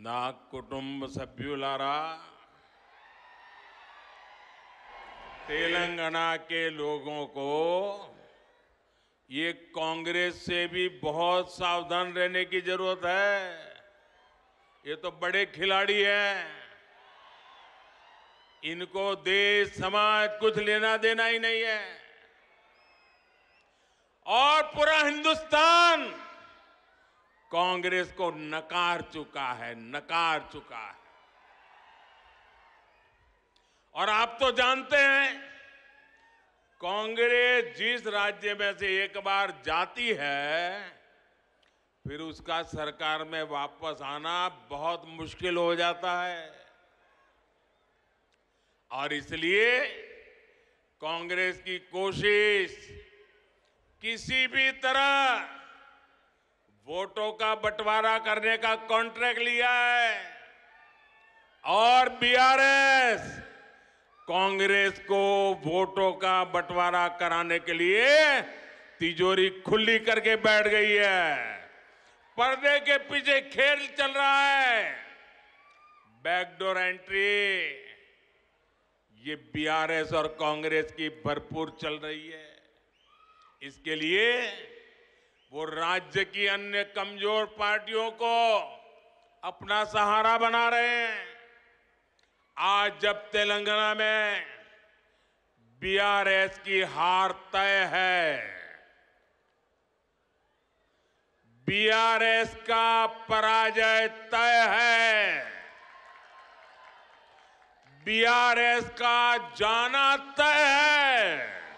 ना कुटुंब सभ्युलारा तेलंगाना के लोगों को ये कांग्रेस से भी बहुत सावधान रहने की जरूरत है ये तो बड़े खिलाड़ी हैं इनको देश समाज कुछ लेना देना ही नहीं है और पूरा हिंदुस्तान कांग्रेस को नकार चुका है नकार चुका है और आप तो जानते हैं कांग्रेस जिस राज्य में से एक बार जाती है फिर उसका सरकार में वापस आना बहुत मुश्किल हो जाता है और इसलिए कांग्रेस की कोशिश किसी भी तरह वोटों का बंटवारा करने का कॉन्ट्रैक्ट लिया है और बीआरएस कांग्रेस को वोटों का बंटवारा कराने के लिए तिजोरी खुली करके बैठ गई है पर्दे के पीछे खेल चल रहा है बैकडोर एंट्री ये बीआरएस और कांग्रेस की भरपूर चल रही है इसके लिए वो राज्य की अन्य कमजोर पार्टियों को अपना सहारा बना रहे हैं आज जब तेलंगाना में बीआरएस की हार तय है बीआरएस का पराजय तय है बीआरएस का जाना तय है